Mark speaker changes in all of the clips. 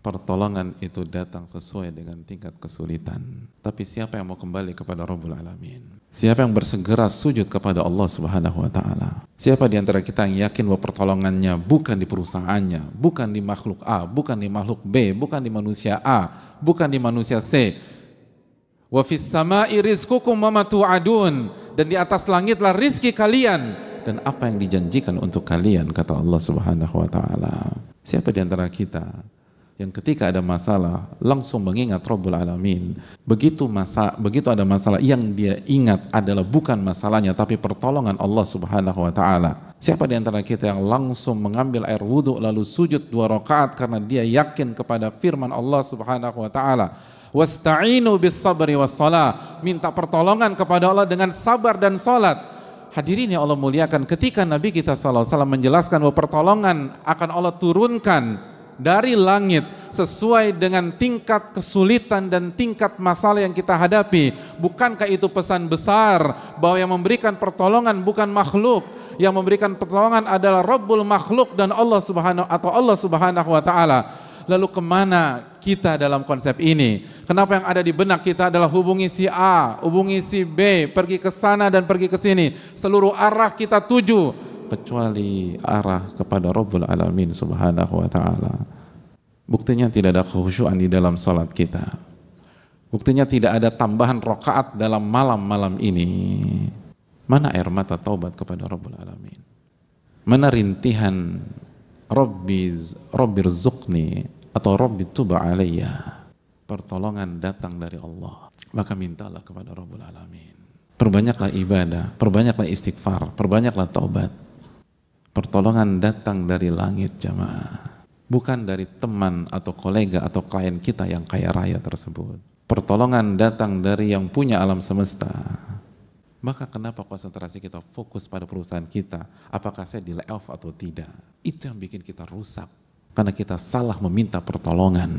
Speaker 1: pertolongan itu datang sesuai dengan tingkat kesulitan. Tapi siapa yang mau kembali kepada Rabbul Alamin? Siapa yang bersegera sujud kepada Allah Subhanahu wa taala? Siapa di antara kita yang yakin bahwa pertolongannya bukan di perusahaannya, bukan di makhluk A, bukan di makhluk B, bukan di manusia A, bukan di manusia C. Wa fis sama'i rizqukum adun tu'adun. Dan di atas langitlah rizki kalian dan apa yang dijanjikan untuk kalian kata Allah Subhanahu wa taala. Siapa di antara kita yang ketika ada masalah langsung mengingat Rabbul Alamin. Begitu masa begitu ada masalah yang dia ingat adalah bukan masalahnya tapi pertolongan Allah Subhanahu wa taala. Siapa di antara kita yang langsung mengambil air wudhu lalu sujud dua rakaat karena dia yakin kepada firman Allah Subhanahu wa taala. Wasta'inu bis sabri was Minta pertolongan kepada Allah dengan sabar dan salat hadirin yang Allah muliakan ketika Nabi kita SAW menjelaskan bahwa pertolongan akan Allah turunkan dari langit sesuai dengan tingkat kesulitan dan tingkat masalah yang kita hadapi. Bukankah itu pesan besar bahwa yang memberikan pertolongan bukan makhluk, yang memberikan pertolongan adalah Rabbul makhluk dan Allah Subhanahu atau Allah Subhanahu wa taala. Lalu kemana kita dalam konsep ini? Kenapa yang ada di benak kita adalah hubungi si A, hubungi si B, pergi ke sana dan pergi ke sini. Seluruh arah kita tuju kecuali arah kepada Rabbul Alamin subhanahu wa ta'ala. Buktinya tidak ada kehusyuan di dalam sholat kita. Buktinya tidak ada tambahan rokaat dalam malam-malam ini. Mana air mata taubat kepada Rabbul Alamin? Mana rintihan Rabbi, Rabbir Zukni atau Rabbi Tuba Pertolongan datang dari Allah. Maka mintalah kepada Rabbul Alamin. Perbanyaklah ibadah, perbanyaklah istighfar, perbanyaklah taubat. Pertolongan datang dari langit jamaah. Bukan dari teman atau kolega atau klien kita yang kaya raya tersebut. Pertolongan datang dari yang punya alam semesta. Maka kenapa konsentrasi kita fokus pada perusahaan kita? Apakah saya di layoff atau tidak? Itu yang bikin kita rusak. Karena kita salah meminta pertolongan.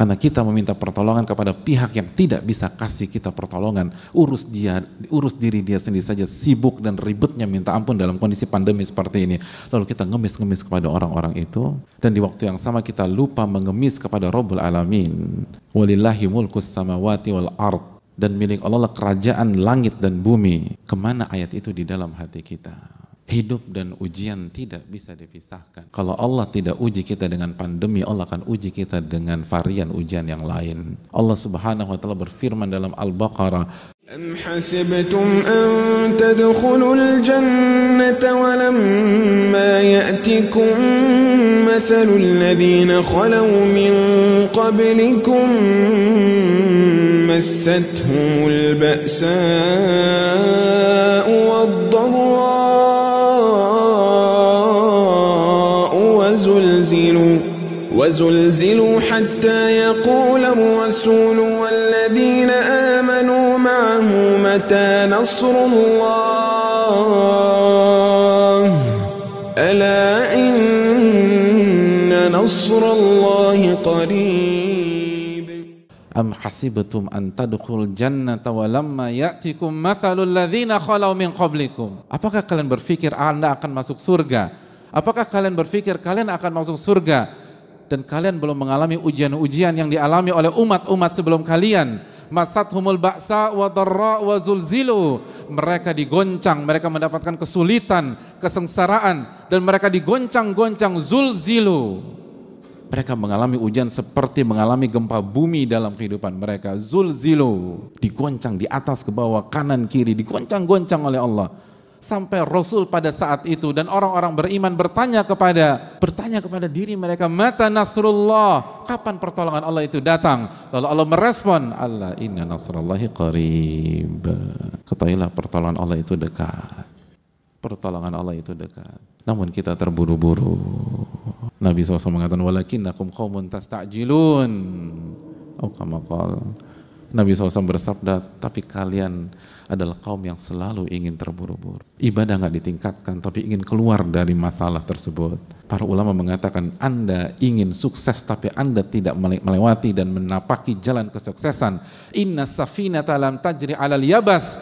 Speaker 1: Karena kita meminta pertolongan kepada pihak yang tidak bisa kasih kita pertolongan. Urus dia, urus diri dia sendiri saja sibuk dan ribetnya minta ampun dalam kondisi pandemi seperti ini. Lalu kita ngemis-ngemis kepada orang-orang itu dan di waktu yang sama kita lupa mengemis kepada Rabbul Alamin. Walillahi mulkus samawati wal ard dan milik Allah kerajaan langit dan bumi. Kemana ayat itu di dalam hati kita? Hidup dan ujian tidak bisa dipisahkan. Kalau Allah tidak uji kita dengan pandemi, Allah akan uji kita dengan varian ujian yang lain. Allah Subhanahu wa taala berfirman dalam Al-Baqarah,
Speaker 2: وزلزلوا حتى يقول الرسول والذين آمنوا معه متى نصر الله ألا إن نصر الله قريب
Speaker 1: أم حسبتم أن تدخل الجنة ولما يأتكم مثل الذين خلوا من قبلكم Apakah kalian berpikir Anda akan masuk surga? Apakah kalian berpikir kalian akan masuk surga dan kalian belum mengalami ujian-ujian yang dialami oleh umat-umat sebelum kalian. Masathumul ba'sa wa darra wa zulzilu. Mereka digoncang, mereka mendapatkan kesulitan, kesengsaraan dan mereka digoncang-goncang zulzilu. Mereka mengalami ujian seperti mengalami gempa bumi dalam kehidupan mereka. Zulzilu digoncang di atas ke bawah, kanan kiri digoncang-goncang oleh Allah sampai Rasul pada saat itu dan orang-orang beriman bertanya kepada bertanya kepada diri mereka mata nasrullah kapan pertolongan Allah itu datang lalu Allah merespon Allah inna nasrullahi qarib ketahuilah pertolongan Allah itu dekat pertolongan Allah itu dekat namun kita terburu-buru Nabi SAW mengatakan nakum qaumun tasta'jilun atau oh Nabi SAW bersabda, tapi kalian adalah kaum yang selalu ingin terburu-buru. Ibadah nggak ditingkatkan, tapi ingin keluar dari masalah tersebut. Para ulama mengatakan, Anda ingin sukses, tapi Anda tidak melewati dan menapaki jalan kesuksesan. Inna safina talam tajri alal yabas.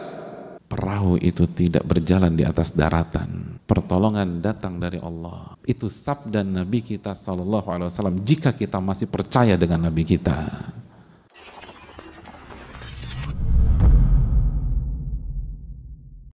Speaker 1: Perahu itu tidak berjalan di atas daratan. Pertolongan datang dari Allah. Itu sabda Nabi kita Shallallahu Alaihi Wasallam. Jika kita masih percaya dengan Nabi kita,